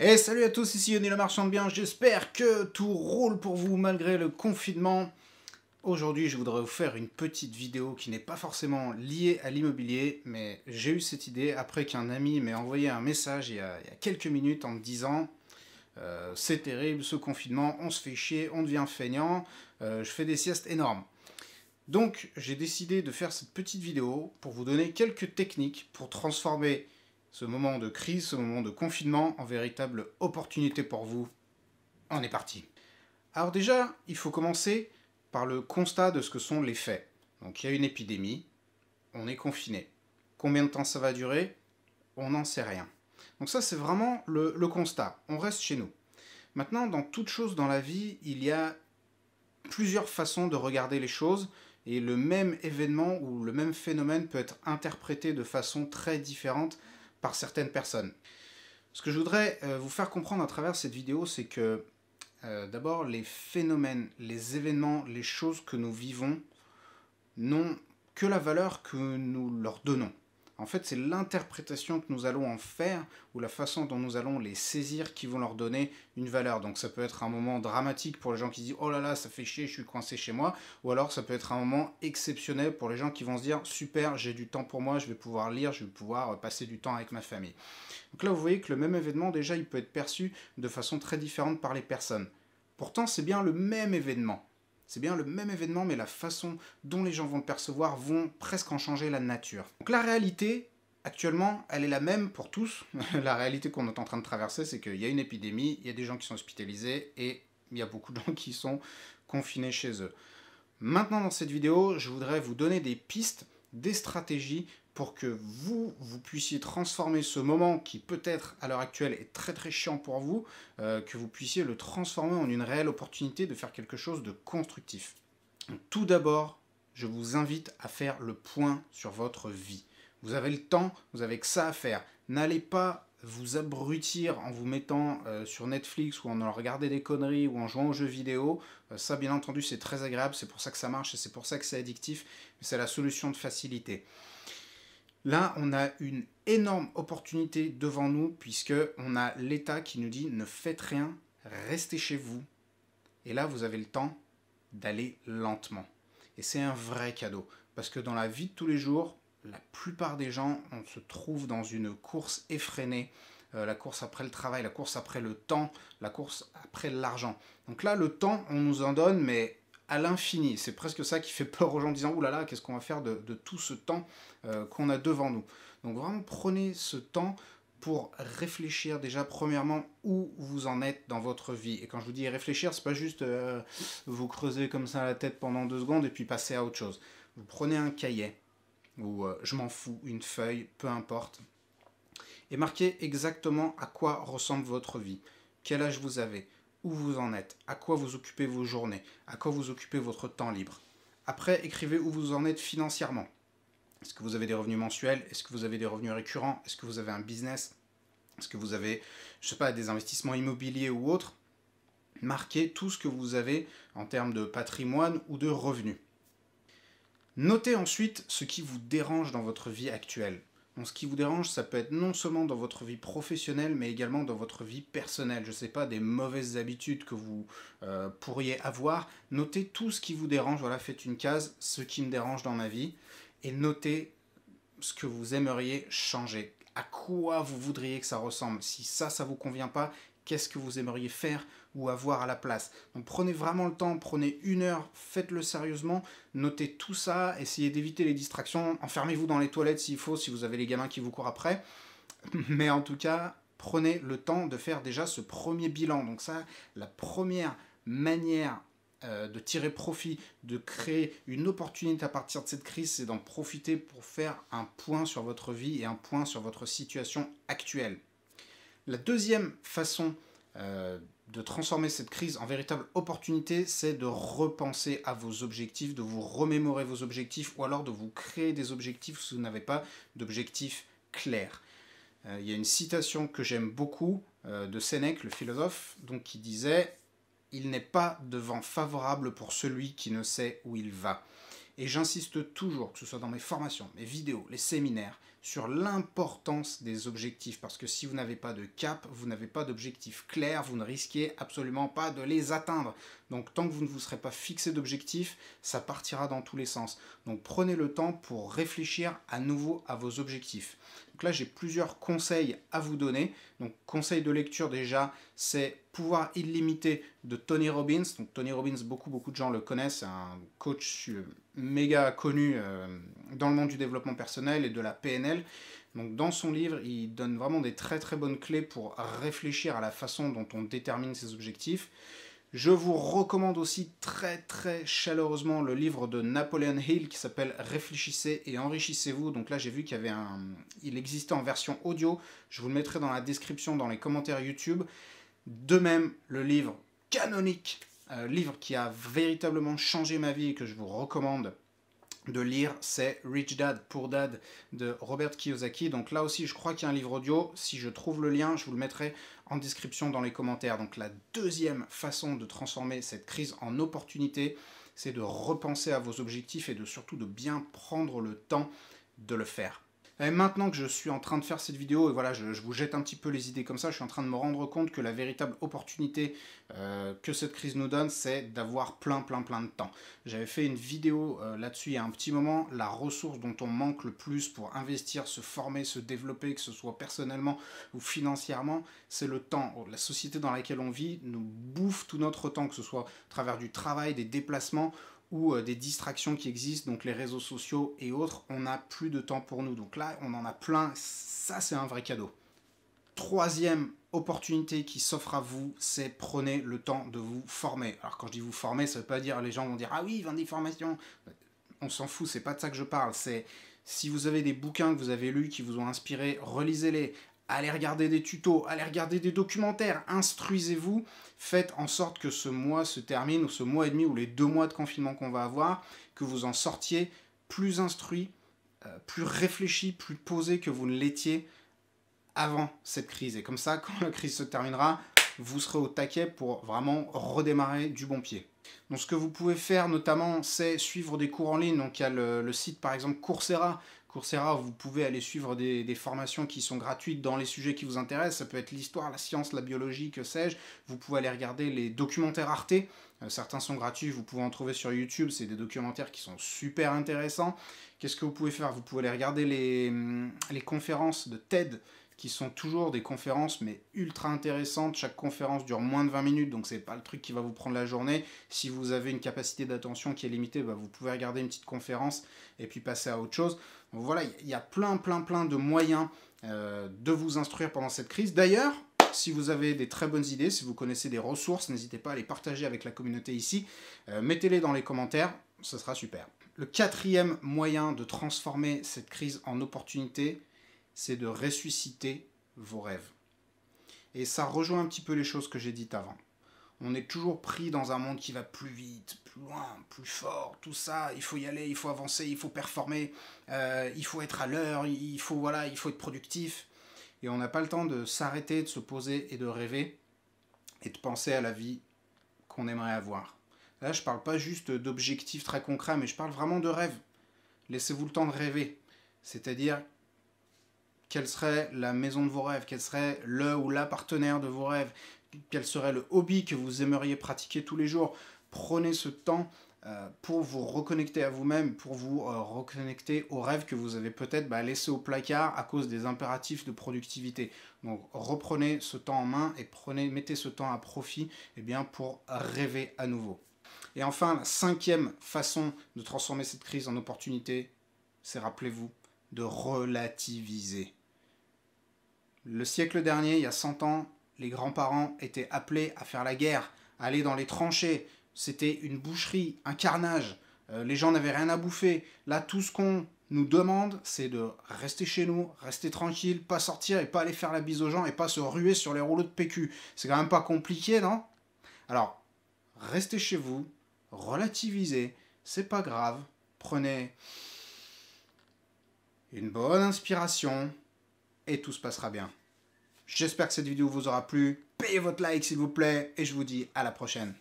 Et salut à tous, ici Yoni le marchand de Bien, j'espère que tout roule pour vous malgré le confinement. Aujourd'hui je voudrais vous faire une petite vidéo qui n'est pas forcément liée à l'immobilier, mais j'ai eu cette idée après qu'un ami m'ait envoyé un message il y, a, quelques minutes en me disant euh, c'est terrible ce confinement, on se fait chier, on devient feignant, euh, je fais des siestes énormes ». Donc j'ai décidé de faire cette petite vidéo pour vous donner quelques techniques pour transformer ce moment de crise, ce moment de confinement en véritable opportunité pour vous. On est parti. Alors déjà, il faut commencer par le constat de ce que sont les faits. Donc il y a une épidémie, on est confiné. Combien de temps ça va durer On n'en sait rien. Donc ça c'est vraiment le, constat, on reste chez nous. Maintenant, dans toute chose dans la vie, il y a plusieurs façons de regarder les choses et le même événement ou le même phénomène peut être interprété de façon très différente par certaines personnes. Ce que je voudrais euh, vous faire comprendre à travers cette vidéo, c'est que euh, d'abord les phénomènes, les événements, les choses que nous vivons n'ont que la valeur que nous leur donnons. En fait, c'est l'interprétation que nous allons en faire ou la façon dont nous allons les saisir qui vont leur donner une valeur. Donc ça peut être un moment dramatique pour les gens qui disent "Oh là là, ça fait chier, je suis coincé chez moi" ou alors ça peut être un moment exceptionnel pour les gens qui vont se dire "Super, j'ai du temps pour moi, je vais pouvoir lire, je vais pouvoir euh, passer du temps avec ma famille." Donc là, vous voyez que le même événement déjà, il peut être perçu de façon très différente par les personnes. Pourtant, c'est bien le même événement. C'est bien le même événement, mais la façon dont les gens vont le percevoir vont presque en changer la nature. Donc la réalité, Actuellement, elle est la même pour tous. la réalité qu'on est en train de traverser, c'est qu'il y a une épidémie, il y a des gens qui sont hospitalisés et il y a beaucoup de gens qui sont confinés chez eux. Maintenant, dans cette vidéo, je voudrais vous donner des pistes, des stratégies pour que vous, vous puissiez transformer ce moment qui peut-être à l'heure actuelle est très très chiant pour vous, euh, que vous puissiez le transformer en une réelle opportunité de faire quelque chose de constructif. tout d'abord, je vous invite à faire le point sur votre vie. Vous avez le temps, vous avez que ça à faire. N'allez pas vous abrutir en vous mettant euh, sur Netflix ou en regardant des conneries ou en jouant aux jeux vidéo, euh, ça bien entendu c'est très agréable, c'est pour ça que ça marche et c'est pour ça que c'est addictif, mais c'est la solution de facilité. Là, on a une énorme opportunité devant nous puisque on a l'État qui nous dit ne faites rien, restez chez vous. Et là, vous avez le temps d'aller lentement. Et c'est un vrai cadeau parce que dans la vie de tous les jours, la plupart des gens, on se trouve dans une course effrénée, euh, la course après le travail, la course après le temps, la course après l'argent. Donc là, le temps, on nous en donne, mais à l'infini. C'est presque ça qui fait peur aux gens en disant Ouh là là, qu'est-ce qu'on va faire de, tout ce temps euh, qu'on a devant nous Donc vraiment prenez ce temps pour réfléchir déjà premièrement où vous en êtes dans votre vie. Et quand je vous dis réfléchir, c'est pas juste euh, vous creuser comme ça la tête pendant deux secondes et puis passer à autre chose. Vous prenez un cahier ou euh, je m'en fous, une feuille, peu importe, et marquez exactement à quoi ressemble votre vie, quel âge vous avez, où vous en êtes, à quoi vous occupez vos journées, à quoi vous occupez votre temps libre. Après, écrivez où vous en êtes financièrement. Est-ce que vous avez des revenus mensuels Est-ce que vous avez des revenus récurrents Est-ce que vous avez un business Est-ce que vous avez, je sais pas, des investissements immobiliers ou autres Marquez tout ce que vous avez en termes de patrimoine ou de revenus. Notez ensuite ce qui vous dérange dans votre vie actuelle ce qui vous dérange, ça peut être non seulement dans votre vie professionnelle, mais également dans votre vie personnelle. Je ne sais pas, des mauvaises habitudes que vous euh, pourriez avoir. Notez tout ce qui vous dérange. Voilà, faites une case, ce qui me dérange dans ma vie. Et notez ce que vous aimeriez changer. À quoi vous voudriez que ça ressemble. Si ça, ça vous convient pas, qu'est-ce que vous aimeriez faire ou avoir à la place. Donc prenez vraiment le temps, prenez une heure, faites-le sérieusement, notez tout ça, essayez d'éviter les distractions, enfermez-vous dans les toilettes s'il faut, si vous avez les gamins qui vous courent après. Mais en tout cas, prenez le temps de faire déjà ce premier bilan. Donc ça, la première manière euh, de tirer profit, de créer une opportunité à partir de cette crise, c'est d'en profiter pour faire un point sur votre vie et un point sur votre situation actuelle. La deuxième façon euh, de transformer cette crise en véritable opportunité, c'est de repenser à vos objectifs, de vous remémorer vos objectifs ou alors de vous créer des objectifs si vous n'avez pas d'objectifs clairs. Euh, il y a une citation que j'aime beaucoup euh, de Sénèque, le philosophe, donc, qui disait Il n'est pas de vent favorable pour celui qui ne sait où il va. Et j'insiste toujours, que ce soit dans mes formations, mes vidéos, les séminaires, sur l'importance des objectifs. Parce que si vous n'avez pas de cap, vous n'avez pas d'objectifs clairs, vous ne risquez absolument pas de les atteindre. Donc tant que vous ne vous serez pas fixé d'objectifs, ça partira dans tous les sens. Donc prenez le temps pour réfléchir à nouveau à vos objectifs. Donc là, j'ai plusieurs conseils à vous donner. Donc, conseil de lecture déjà, c'est Pouvoir illimité de Tony Robbins. Donc, Tony Robbins, beaucoup, beaucoup de gens le connaissent. C'est un coach méga connu euh, dans le monde du développement personnel et de la PNL. Donc, dans son livre, il donne vraiment des très, très bonnes clés pour réfléchir à la façon dont on détermine ses objectifs je vous recommande aussi très très chaleureusement le livre de Napoleon Hill qui s'appelle Réfléchissez et enrichissez-vous. Donc là j'ai vu qu'il existait en version audio. Je vous le mettrai dans la description, dans les commentaires YouTube. De même, le livre canonique, euh, livre qui a véritablement changé ma vie et que je vous recommande de lire, c'est Rich Dad, Poor Dad de Robert Kiyosaki. Donc là aussi, je crois qu'il y a un livre audio. Si je trouve le lien, je vous le mettrai en description dans les commentaires. Donc la deuxième façon de transformer cette crise en opportunité, c'est de repenser à vos objectifs et de surtout de bien prendre le temps de le faire. Et maintenant que je suis en train de faire cette vidéo, et voilà, je, vous jette un petit peu les idées comme ça, je suis en train de me rendre compte que la véritable opportunité euh, que cette crise nous donne, c'est d'avoir plein, plein, plein de temps. J'avais fait une vidéo euh, là-dessus il y a un petit moment, la ressource dont on manque le plus pour investir, se former, se développer, que ce soit personnellement ou financièrement, c'est le temps. La société dans laquelle on vit nous bouffe tout notre temps, que ce soit à travers du travail, des déplacements, ou euh, des distractions qui existent, donc les réseaux sociaux et autres, on n'a plus de temps pour nous. Donc là, on en a plein, ça c'est un vrai cadeau. Troisième opportunité qui s'offre à vous, c'est prenez le temps de vous former. Alors quand je dis vous former, ça ne veut pas dire les gens vont dire ah oui, vend des formations. On s'en fout, c'est pas de ça que je parle. C'est si vous avez des bouquins que vous avez lus qui vous ont inspiré, relisez-les allez regarder des tutos, allez regarder des documentaires, instruisez-vous, faites en sorte que ce mois se termine, ou ce mois et demi, ou les deux mois de confinement qu'on va avoir, que vous en sortiez plus instruit, euh, plus réfléchi, plus posé que vous ne l'étiez avant cette crise. Et comme ça, quand la crise se terminera, vous serez au taquet pour vraiment redémarrer du bon pied. Donc ce que vous pouvez faire notamment, c'est suivre des cours en ligne. Donc il y a le site par exemple Coursera Coursera, vous pouvez aller suivre des, formations qui sont gratuites dans les sujets qui vous intéressent. Ça peut être l'histoire, la science, la biologie, que sais-je. Vous pouvez aller regarder les documentaires Arte. Euh, certains sont gratuits, vous pouvez en trouver sur YouTube. C'est des documentaires qui sont super intéressants. Qu'est-ce que vous pouvez faire Vous pouvez aller regarder les, hum, conférences de TED qui sont toujours des conférences mais ultra intéressantes. Chaque conférence dure moins de 20 minutes, donc ce n'est pas le truc qui va vous prendre la journée. Si vous avez une capacité d'attention qui est limitée, bah, vous pouvez regarder une petite conférence et puis passer à autre chose voilà, il y a plein, plein, plein de moyens euh, de vous instruire pendant cette crise. D'ailleurs, si vous avez des très bonnes idées, si vous connaissez des ressources, n'hésitez pas à les partager avec la communauté ici. Euh, mettez-les dans les commentaires, ce sera super. Le quatrième moyen de transformer cette crise en opportunité, c'est de ressusciter vos rêves. Et ça rejoint un petit peu les choses que j'ai dites avant on est toujours pris dans un monde qui va plus vite, plus loin, plus fort, tout ça. Il faut y aller, il faut avancer, il faut performer, euh, il faut être à l'heure, il faut voilà, il faut être productif. Et on n'a pas le temps de s'arrêter, de se poser et de rêver et de penser à la vie qu'on aimerait avoir. Là, je parle pas juste d'objectifs très concrets, mais je parle vraiment de rêves. Laissez-vous le temps de rêver. C'est-à-dire, quelle serait la maison de vos rêves Quel serait le ou la partenaire de vos rêves quel serait le hobby que vous aimeriez pratiquer tous les jours. Prenez ce temps euh, pour vous reconnecter à vous-même, pour vous euh, reconnecter aux rêves que vous avez peut-être bah, laissés au placard à cause des impératifs de productivité. Donc reprenez ce temps en main et prenez, mettez ce temps à profit eh bien, pour rêver à nouveau. Et enfin, la cinquième façon de transformer cette crise en opportunité, c'est rappelez-vous de relativiser. Le siècle dernier, il y a 100 ans, les grands-parents étaient appelés à faire la guerre, aller dans les tranchées. C'était une boucherie, un carnage. Euh, les gens n'avaient rien à bouffer. Là, tout ce qu'on nous demande, c'est de rester chez nous, rester tranquille, pas sortir et pas aller faire la bise aux gens et pas se ruer sur les rouleaux de PQ. C'est quand même pas compliqué, non Alors, restez chez vous, relativisez, c'est pas grave. Prenez une bonne inspiration et tout se passera bien. J'espère que cette vidéo vous aura plu. Payez votre like s'il vous plaît et je vous dis à la prochaine.